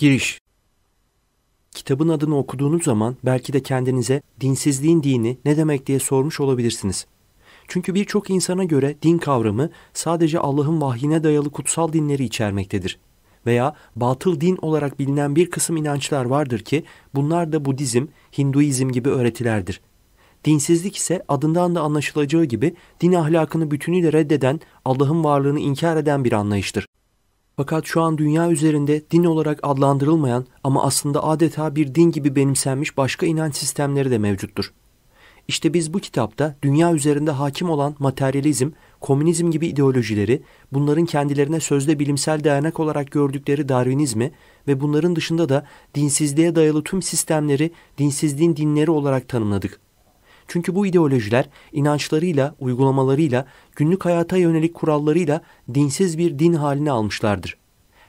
Giriş Kitabın adını okuduğunuz zaman belki de kendinize dinsizliğin dini ne demek diye sormuş olabilirsiniz. Çünkü birçok insana göre din kavramı sadece Allah'ın vahyine dayalı kutsal dinleri içermektedir. Veya batıl din olarak bilinen bir kısım inançlar vardır ki bunlar da Budizm, Hinduizm gibi öğretilerdir. Dinsizlik ise adından da anlaşılacağı gibi din ahlakını bütünüyle reddeden, Allah'ın varlığını inkar eden bir anlayıştır. Fakat şu an dünya üzerinde din olarak adlandırılmayan ama aslında adeta bir din gibi benimsenmiş başka inanç sistemleri de mevcuttur. İşte biz bu kitapta dünya üzerinde hakim olan materyalizm, komünizm gibi ideolojileri, bunların kendilerine sözde bilimsel dayanak olarak gördükleri Darwinizmi ve bunların dışında da dinsizliğe dayalı tüm sistemleri dinsizliğin dinleri olarak tanımladık. Çünkü bu ideolojiler inançlarıyla, uygulamalarıyla, günlük hayata yönelik kurallarıyla dinsiz bir din haline almışlardır.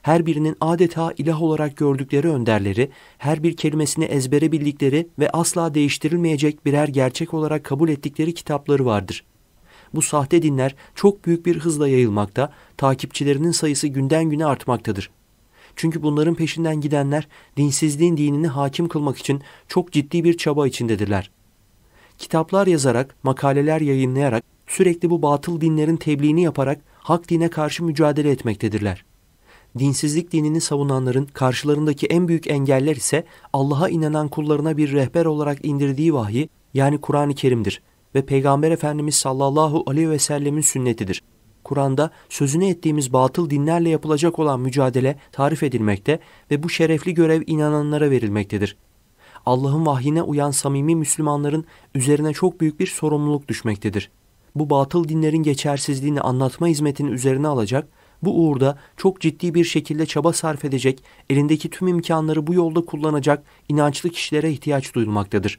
Her birinin adeta ilah olarak gördükleri önderleri, her bir kelimesini ezbere bildikleri ve asla değiştirilmeyecek birer gerçek olarak kabul ettikleri kitapları vardır.'' bu sahte dinler çok büyük bir hızla yayılmakta, takipçilerinin sayısı günden güne artmaktadır. Çünkü bunların peşinden gidenler dinsizliğin dinini hakim kılmak için çok ciddi bir çaba içindedirler kitaplar yazarak, makaleler yayınlayarak, sürekli bu batıl dinlerin tebliğini yaparak hak dine karşı mücadele etmektedirler. Dinsizlik dinini savunanların karşılarındaki en büyük engeller ise Allah'a inanan kullarına bir rehber olarak indirdiği vahyi yani Kur'an-ı Kerim'dir ve Peygamber Efendimiz sallallahu aleyhi ve sellemin sünnetidir. Kur'an'da sözünü ettiğimiz batıl dinlerle yapılacak olan mücadele tarif edilmekte ve bu şerefli görev inananlara verilmektedir. Allah'ın vahyine uyan samimi Müslümanların üzerine çok büyük bir sorumluluk düşmektedir. Bu batıl dinlerin geçersizliğini anlatma hizmetini üzerine alacak, bu uğurda çok ciddi bir şekilde çaba sarf edecek, elindeki tüm imkanları bu yolda kullanacak inançlı kişilere ihtiyaç duyulmaktadır.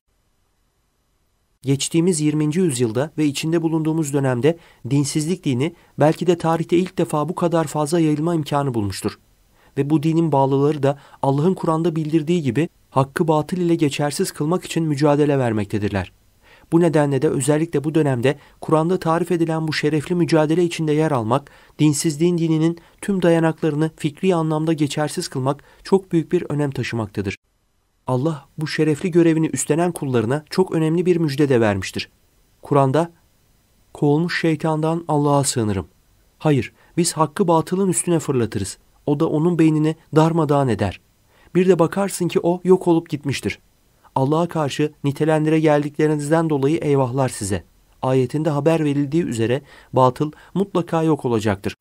Geçtiğimiz 20. yüzyılda ve içinde bulunduğumuz dönemde dinsizlik dini belki de tarihte ilk defa bu kadar fazla yayılma imkanı bulmuştur. Ve bu dinin bağlıları da Allah'ın Kur'an'da bildirdiği gibi hakkı batıl ile geçersiz kılmak için mücadele vermektedirler. Bu nedenle de özellikle bu dönemde Kur'an'da tarif edilen bu şerefli mücadele içinde yer almak, dinsizliğin dininin tüm dayanaklarını fikri anlamda geçersiz kılmak çok büyük bir önem taşımaktadır. Allah bu şerefli görevini üstlenen kullarına çok önemli bir müjde de vermiştir. Kur'an'da kovulmuş şeytandan Allah'a sığınırım. Hayır, biz hakkı batılın üstüne fırlatırız. O da onun beynini darmadağın eder.'' Bir de bakarsın ki o yok olup gitmiştir. Allah'a karşı nitelendire geldiklerinizden dolayı eyvahlar size. Ayetinde haber verildiği üzere batıl mutlaka yok olacaktır.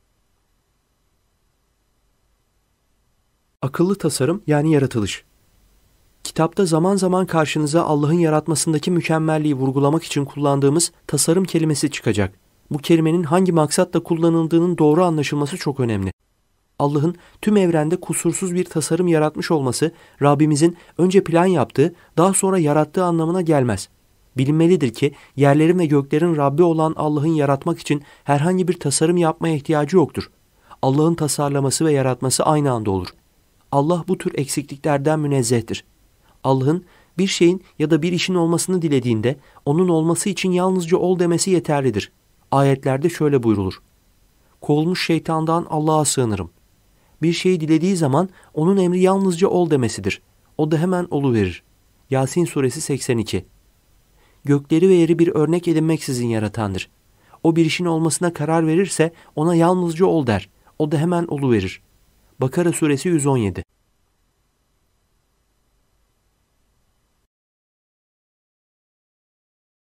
Akıllı tasarım yani yaratılış. Kitapta zaman zaman karşınıza Allah'ın yaratmasındaki mükemmelliği vurgulamak için kullandığımız tasarım kelimesi çıkacak. Bu kelimenin hangi maksatla kullanıldığının doğru anlaşılması çok önemli. Allah'ın tüm evrende kusursuz bir tasarım yaratmış olması Rabbimizin önce plan yaptığı daha sonra yarattığı anlamına gelmez. Bilinmelidir ki yerlerin ve göklerin Rabbi olan Allah'ın yaratmak için herhangi bir tasarım yapmaya ihtiyacı yoktur. Allah'ın tasarlaması ve yaratması aynı anda olur. Allah bu tür eksikliklerden münezzehtir. Allah'ın bir şeyin ya da bir işin olmasını dilediğinde onun olması için yalnızca ol demesi yeterlidir. Ayetlerde şöyle buyrulur. Kovulmuş şeytandan Allah'a sığınırım bir şeyi dilediği zaman onun emri yalnızca ol demesidir. O da hemen verir. Yasin suresi 82 Gökleri ve yeri bir örnek edinmeksizin yaratandır. O bir işin olmasına karar verirse ona yalnızca ol der. O da hemen verir. Bakara suresi 117